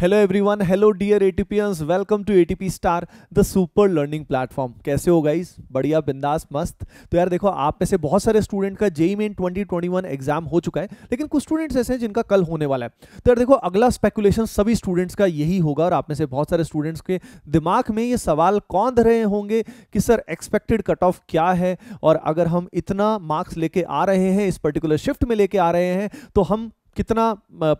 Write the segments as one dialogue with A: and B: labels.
A: hello everyone hello dear ATPians welcome to ATP star the super learning platform कैसे हो guys बढ़िया बिंदास मस्त तो यार देखो आप में से बहुत सारे स्टूडेंट का जेई मेन 2021 एग्जाम हो चुका है लेकिन कुछ स्टूडेंट्स ऐसे हैं जिनका कल होने वाला है तो यार देखो अगला स्पेकुलेशन सभी स्टूडेंट्स का यही होगा और आप में से बहुत सारे स्टूडेंट्स के दिमाग में ये सवाल कौन रहे होंगे कि सर एक्सपेक्टेड कट ऑफ क्या है और अगर हम इतना मार्क्स लेके आ रहे हैं इस पर्टिकुलर शिफ्ट में लेके आ रहे हैं तो हम कितना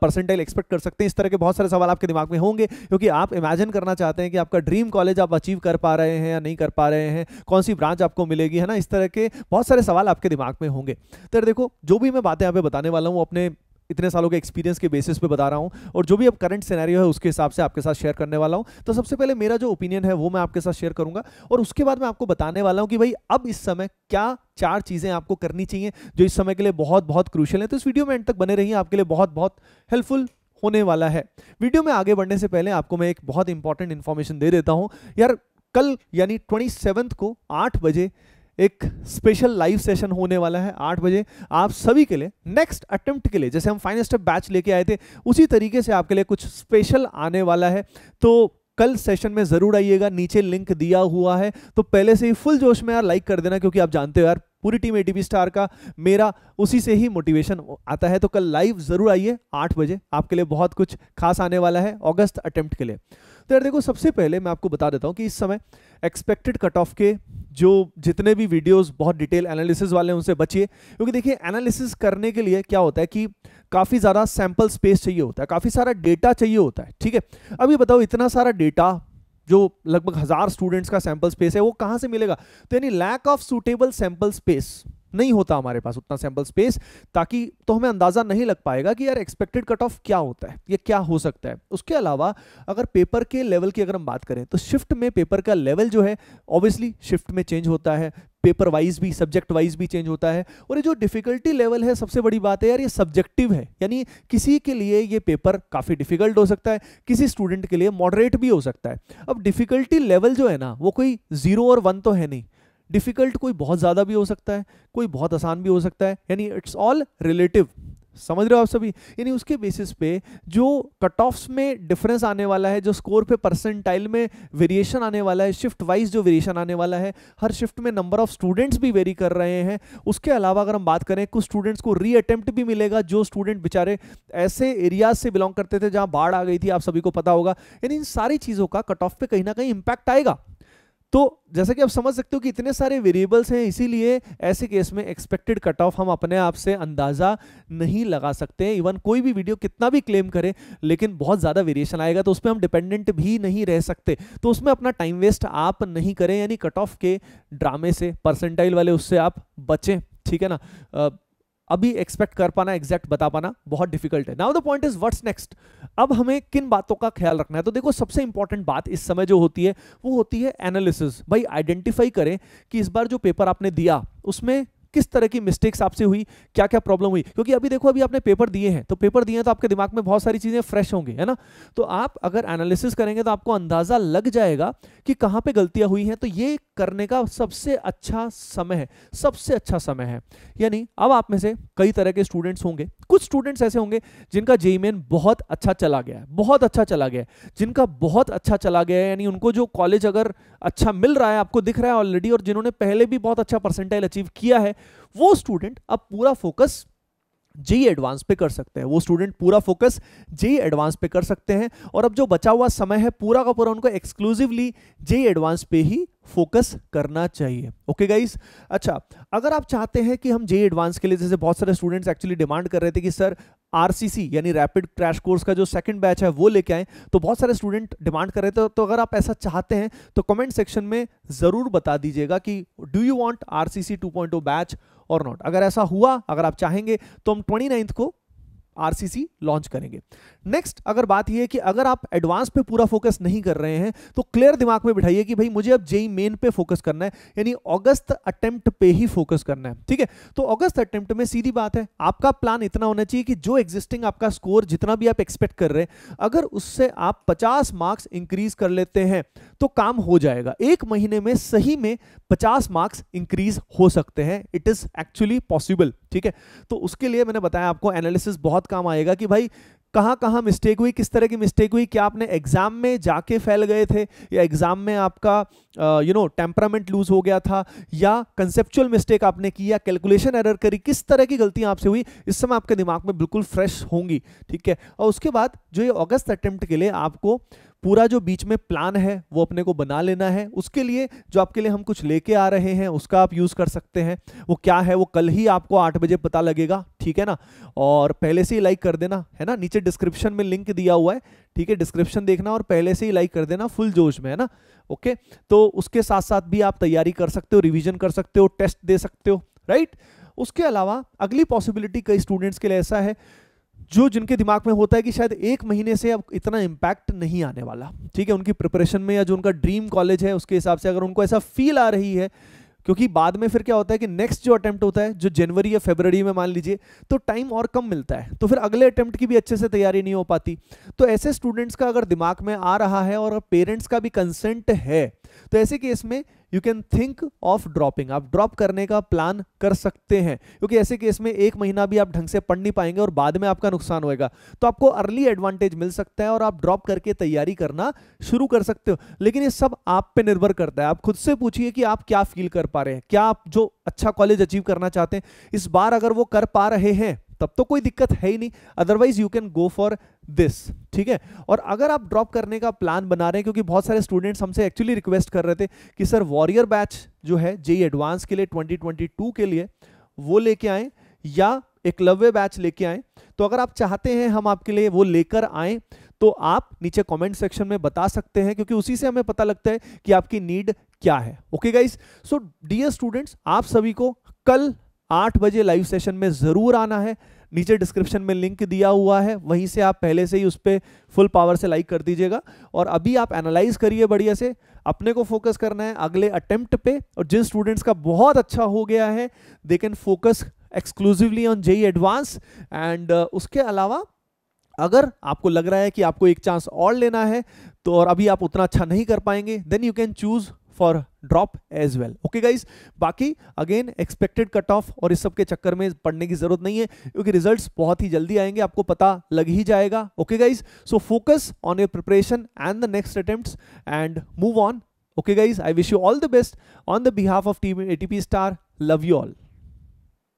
A: परसेंटाइल एक्सपेक्ट कर सकते हैं इस तरह के बहुत सारे सवाल आपके दिमाग में होंगे क्योंकि आप इमेजिन करना चाहते हैं कि आपका ड्रीम कॉलेज आप अचीव कर पा रहे हैं या नहीं कर पा रहे हैं कौन सी ब्रांच आपको मिलेगी है ना इस तरह के बहुत सारे सवाल आपके दिमाग में होंगे तो देखो जो भी मैं बातें यहाँ पे बताने वाला हूँ अपने इतने सालों के एक्सपीरियंस के बेसिस पे बता रहा हूँ और जो भी अब करंट सिनेरियो है उसके हिसाब से आपके साथ शेयर करने वाला हूँ तो सबसे पहले मेरा जो ओपिनियन है वो मैं आपके साथ शेयर करूंगा और उसके बाद मैं आपको बताने वाला हूँ कि भाई अब इस समय क्या चार चीज़ें आपको करनी चाहिए जो इस समय के लिए बहुत बहुत क्रूशल है तो इस वीडियो में एंड तक बने रही आपके लिए बहुत बहुत हेल्पफुल होने वाला है वीडियो में आगे बढ़ने से पहले आपको मैं एक बहुत इंपॉर्टेंट इन्फॉर्मेशन दे देता हूँ यार कल यानी ट्वेंटी को आठ बजे एक स्पेशल लाइव सेशन होने वाला है आठ बजे आप सभी के लिए नेक्स्ट अटेम्प्ट के लिए जैसे हम फाइनल स्टेप बैच लेके आए थे उसी तरीके से आपके लिए कुछ स्पेशल आने वाला है तो कल सेशन में जरूर आइएगा नीचे लिंक दिया हुआ है तो पहले से ही फुल जोश में यार लाइक कर देना क्योंकि आप जानते हो यार पूरी टीम एटीपी स्टार का मेरा उसी से ही मोटिवेशन आता है तो कल लाइव जरूर आइए आठ बजे आपके लिए बहुत कुछ खास आने वाला है अगस्त अटेम्प्ट के लिए तो यार देखो सबसे पहले मैं आपको बता देता हूँ कि इस समय एक्सपेक्टेड कट ऑफ के जो जितने भी वीडियोस बहुत डिटेल एनालिसिस वाले हैं उनसे बचिए क्योंकि देखिए एनालिसिस करने के लिए क्या होता है कि काफ़ी ज़्यादा सैम्पल स्पेस चाहिए होता है काफ़ी सारा डेटा चाहिए होता है ठीक है अब ये बताओ इतना सारा डेटा जो लगभग हज़ार स्टूडेंट्स का सैम्पल स्पेस है वो कहाँ से मिलेगा तो यानी lack of suitable sample space नहीं होता हमारे पास उतना सैंपल स्पेस ताकि तो हमें अंदाज़ा नहीं लग पाएगा कि यार एक्सपेक्टेड कट ऑफ क्या होता है ये क्या हो सकता है उसके अलावा अगर पेपर के लेवल की अगर हम बात करें तो शिफ्ट में पेपर का लेवल जो है ऑब्वियसली शिफ्ट में चेंज होता है पेपर वाइज भी सब्जेक्ट वाइज भी चेंज होता है और ये जो डिफिकल्टी लेवल है सबसे बड़ी बात है यार ये सब्जेक्टिव है यानी किसी के लिए ये पेपर काफ़ी डिफिकल्ट हो सकता है किसी स्टूडेंट के लिए मॉडरेट भी हो सकता है अब डिफिकल्टी लेवल जो है ना वो कोई जीरो और वन तो है नहीं डिफ़िकल्ट कोई बहुत ज़्यादा भी हो सकता है कोई बहुत आसान भी हो सकता है यानी इट्स ऑल रिलेटिव समझ रहे हो आप सभी यानी उसके बेसिस पे जो कट ऑफ्स में डिफरेंस आने वाला है जो स्कोर पे परसेंटाइल में वेरिएशन आने वाला है शिफ्ट वाइज जो वेरिएशन आने वाला है हर शिफ्ट में नंबर ऑफ स्टूडेंट्स भी वेरी कर रहे हैं उसके अलावा अगर हम बात करें कुछ स्टूडेंट्स को री अटेम्प्ट भी मिलेगा जो स्टूडेंट बेचारे ऐसे एरियाज से बिलोंग करते थे जहाँ बाढ़ आ गई थी आप सभी को पता होगा यानी इन सारी चीज़ों का कट ऑफ पे कहीं ना कहीं इम्पैक्ट आएगा तो जैसा कि आप समझ सकते हो कि इतने सारे वेरिएबल्स हैं इसीलिए ऐसे केस में एक्सपेक्टेड कट ऑफ हम अपने आप से अंदाज़ा नहीं लगा सकते हैं इवन कोई भी वीडियो कितना भी क्लेम करे लेकिन बहुत ज़्यादा वेरिएशन आएगा तो उस पर हम डिपेंडेंट भी नहीं रह सकते तो उसमें अपना टाइम वेस्ट आप नहीं करें यानी कट ऑफ के ड्रामे से परसेंटाइल वाले उससे आप बचें ठीक है ना अभी एक्सपेक्ट कर पाना एग्जैक्ट बता पाना बहुत डिफिकल्ट है now the point is what's next अब हमें किन बातों का ख्याल रखना है तो देखो सबसे इंपॉर्टेंट बात इस समय जो होती है वो होती है एनालिसिस भाई आइडेंटिफाई करें कि इस बार जो पेपर आपने दिया उसमें किस तरह की मिस्टेक्स आपसे हुई क्या क्या प्रॉब्लम हुई क्योंकि अभी देखो अभी आपने पेपर दिए हैं तो पेपर दिए तो आपके दिमाग में बहुत सारी चीज़ें फ्रेश होंगे है ना तो आप अगर एनालिसिस करेंगे तो आपको अंदाज़ा लग जाएगा कि कहाँ पर गलतियां हुई हैं तो ये करने का सबसे अच्छा समय है सबसे अच्छा समय है यानी अब आप में से कई तरह के स्टूडेंट्स होंगे कुछ स्टूडेंट्स ऐसे होंगे जिनका जेई मेन बहुत अच्छा चला गया है बहुत अच्छा चला गया है जिनका बहुत अच्छा चला गया है यानी उनको जो कॉलेज अगर अच्छा मिल रहा है आपको दिख रहा है ऑलरेडी और जिन्होंने पहले भी बहुत अच्छा परसेंटाइल अचीव किया है वो स्टूडेंट अब पूरा फोकस जेई एडवांस पे कर सकते हैं वो स्टूडेंट पूरा फोकस जेई एडवांस पे कर सकते हैं और अब जो बचा हुआ समय है पूरा का पूरा उनको एक्सक्लूसिवली जेई एडवांस पे ही फोकस करना चाहिए ओके गाइस अच्छा अगर आप चाहते हैं कि हम जे एडवांस e के लिए जैसे बहुत सारे स्टूडेंट्स एक्चुअली डिमांड कर रहे थे कि सर आरसीसी यानी रैपिड क्रैश कोर्स का जो सेकंड बैच है वो लेके आए तो बहुत सारे स्टूडेंट डिमांड कर रहे थे तो अगर आप ऐसा चाहते हैं तो कमेंट सेक्शन में ज़रूर बता दीजिएगा कि do you want RCC 2.0 batch और नॉट अगर ऐसा हुआ अगर आप चाहेंगे तो हम ट्वेंटी को आरसीसी लॉन्च करेंगे नेक्स्ट अगर बात यह है कि अगर आप एडवांस पे पूरा फोकस नहीं कर रहे हैं तो क्लियर दिमाग में बिठाइए कि भाई मुझे अब जेई मेन पे फोकस करना है यानी अगस्त अटेम्प्ट पे ही फोकस करना है ठीक है तो अगस्त अटेम्प्ट में सीधी बात है आपका प्लान इतना होना चाहिए कि जो एग्जिस्टिंग आपका स्कोर जितना भी आप एक्सपेक्ट कर रहे हैं अगर उससे आप पचास मार्क्स इंक्रीज कर लेते हैं तो काम हो जाएगा एक महीने में सही में पचास मार्क्स इंक्रीज हो सकते हैं इट इज एक्चुअली पॉसिबल ठीक है तो उसके लिए मैंने बताया आपको एनालिसिस बहुत बहुत काम आएगा कि भाई कहाँ कहाँ मिस्टेक हुई किस तरह की मिस्टेक हुई क्या आपने एग्ज़ाम में जाके फैल गए थे या एग्ज़ाम में आपका यू नो टेम्परामेंट लूज हो गया था या कंसेप्चुअल मिस्टेक आपने की या कैलकुलेशन एरर करी किस तरह की गलतियाँ आपसे हुई इस समय आपके दिमाग में बिल्कुल फ्रेश होंगी ठीक है और उसके बाद जो ये अगस्त अटैम्प्ट के लिए आपको पूरा जो बीच में प्लान है वो अपने को बना लेना है उसके लिए जो आपके लिए हम कुछ लेके आ रहे हैं उसका आप यूज़ कर सकते हैं वो क्या है वो कल ही आपको आठ बजे पता लगेगा ठीक है ना और पहले से ही लाइक कर देना है ना नीचे डिस्क्रिप्शन में लिंक दिया हुआ है ठीक है डिस्क्रिप्शन देखना और पहले से ही लाइक कर देना फुल जोश में है ना ओके तो उसके साथ साथ भी आप तैयारी कर सकते हो रिविजन कर सकते हो टेस्ट दे सकते हो राइट उसके अलावा अगली पॉसिबिलिटी कई स्टूडेंट्स के लिए ऐसा है जो जिनके दिमाग में होता है कि शायद एक महीने से अब इतना इम्पैक्ट नहीं आने वाला ठीक है उनकी प्रिपरेशन में या जो उनका ड्रीम कॉलेज है उसके हिसाब से अगर उनको ऐसा फील आ रही है क्योंकि बाद में फिर क्या होता है कि नेक्स्ट जो अटैम्प्ट होता है जो जनवरी या फेबररी में मान लीजिए तो टाइम और कम मिलता है तो फिर अगले अटैम्प्ट की भी अच्छे से तैयारी नहीं हो पाती तो ऐसे स्टूडेंट्स का अगर दिमाग में आ रहा है और पेरेंट्स का भी कंसेंट है तो ऐसे केस में you can think of dropping आप ड्रॉप करने का प्लान कर सकते हैं क्योंकि ऐसे केस में एक महीना भी आप ढंग से पढ़ नहीं पाएंगे और बाद में आपका नुकसान होएगा तो आपको अर्ली एडवांटेज मिल सकता है और आप ड्रॉप करके तैयारी करना शुरू कर सकते हो लेकिन ये सब आप पे निर्भर करता है आप खुद से पूछिए कि आप क्या फील कर पा रहे हैं क्या आप जो अच्छा कॉलेज अचीव करना चाहते हैं इस बार अगर वो कर पा रहे हैं तब तो कोई दिक्कत है ही नहीं otherwise you can go for this ठीक है और अगर आप ड्रॉप करने का प्लान बना रहे हैं क्योंकि बहुत सारे स्टूडेंट्स हमसे एक्चुअली रिक्वेस्ट कर रहे थे कि सर वॉरियर बैच जो है जे एडवांस e के लिए 2022 के लिए वो लेके आए या एकलव्य बैच लेके आए तो अगर आप चाहते हैं हम आपके लिए वो लेकर आए तो आप नीचे कमेंट सेक्शन में बता सकते हैं क्योंकि उसी से हमें पता लगता है कि आपकी नीड क्या है okay guys so dear students आप सभी को कल आठ बजे लाइव सेशन में ज़रूर आना है नीचे डिस्क्रिप्शन में लिंक दिया हुआ है वहीं से आप पहले से ही उस पर फुल पावर से लाइक कर दीजिएगा और अभी आप एनालाइज करिए बढ़िया से अपने को फोकस करना है अगले अटेम्प्ट पे और जिन स्टूडेंट्स का बहुत अच्छा हो गया है they can focus exclusively on JEE advance and उसके अलावा अगर आपको लग रहा है कि आपको एक चांस और लेना है तो और अभी आप उतना अच्छा नहीं कर पाएंगे then you can choose for drop as well okay guys बाकी अगेन एक्सपेक्टेड कट ऑफ और इस सब के चक्कर में पढ़ने की जरूरत नहीं है क्योंकि रिजल्ट बहुत ही जल्दी आएंगे आपको पता लग ही जाएगा okay guys so focus on your preparation and the next attempt and move on okay guys I wish you all the best on the behalf of team A T P star love you all